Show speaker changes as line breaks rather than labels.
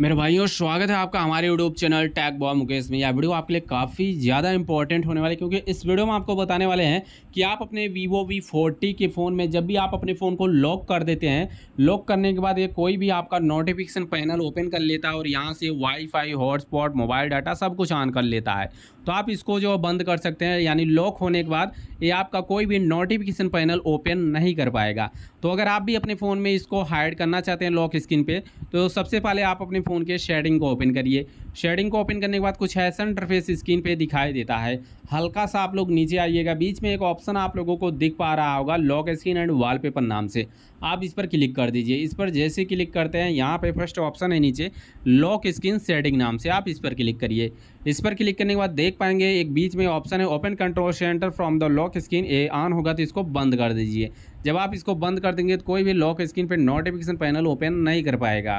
मेरे भाइयों स्वागत है आपका हमारे YouTube channel tag boy Mukesh में यह वीडियो आपके लिए काफ़ी ज़्यादा इंपॉर्टेंट होने वाली है क्योंकि इस वीडियो में आपको बताने वाले हैं कि आप अपने वीवो वी फोर्टी के फ़ोन में जब भी आप अपने फ़ोन को लॉक कर देते हैं लॉक करने के बाद ये कोई भी आपका नोटिफिकेशन पैनल ओपन कर लेता है और यहाँ से वाईफाई हॉटस्पॉट मोबाइल डाटा सब कुछ ऑन कर लेता है तो आप इसको जो बंद कर सकते हैं यानी लॉक होने के बाद ये आपका कोई भी नोटिफिकेशन पैनल ओपन नहीं कर पाएगा तो अगर आप भी अपने फ़ोन में इसको हाइड करना चाहते हैं लॉक स्क्रीन पर तो सबसे पहले आप अपने फ़ोन के शेडिंग को ओपन करिए शेडिंग को ओपन करने के बाद कुछ ऐसा इंटरफेस स्क्रीन पे दिखाई देता है हल्का सा आप लोग नीचे आइएगा बीच में एक ऑप्शन आप लोगों को दिख पा रहा होगा लॉक स्क्रीन एंड वॉलपेपर नाम से आप इस पर क्लिक कर दीजिए इस पर जैसे क्लिक करते हैं यहाँ पे फर्स्ट ऑप्शन है नीचे लॉक स्क्रीन सेटिंग नाम से आप इस पर क्लिक करिए इस पर क्लिक करने के बाद देख पाएंगे एक बीच में ऑप्शन है open control centre from the lock screen ए ऑन होगा तो इसको बंद कर दीजिए जब आप इसको बंद कर देंगे तो कोई भी लॉक स्क्रीन पर नोटिफिकेशन पैनल ओपन नहीं कर पाएगा